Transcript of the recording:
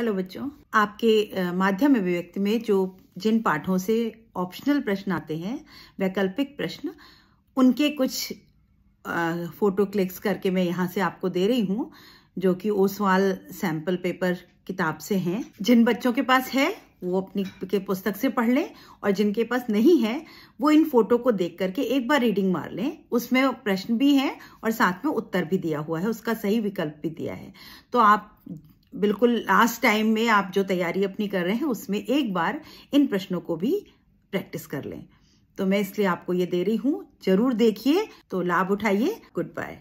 hello बच्चों आपके माध्यम अभिव्यक्ति में जो जिन पाठों से ऑप्शनल प्रश्न आते हैं वैकल्पिक प्रश्न उनके कुछ फोटो क्लिक्स करके मैं यहाँ से आपको दे रही हूँ जो कि ओसवाल सैम्पल पेपर किताब से हैं जिन बच्चों के पास है वो अपनी के पुस्तक से पढ़ लें और जिनके पास नहीं है वो इन फोटो को देख करके एक बार रीडिंग मार लें उसमें प्रश्न भी है और साथ में उत्तर भी दिया हुआ है उसका सही विकल्प भी दिया है तो आप बिल्कुल लास्ट टाइम में आप जो तैयारी अपनी कर रहे हैं उसमें एक बार इन प्रश्नों को भी प्रैक्टिस कर लें तो मैं इसलिए आपको ये दे रही हूँ जरूर देखिए तो लाभ उठाइए गुड बाय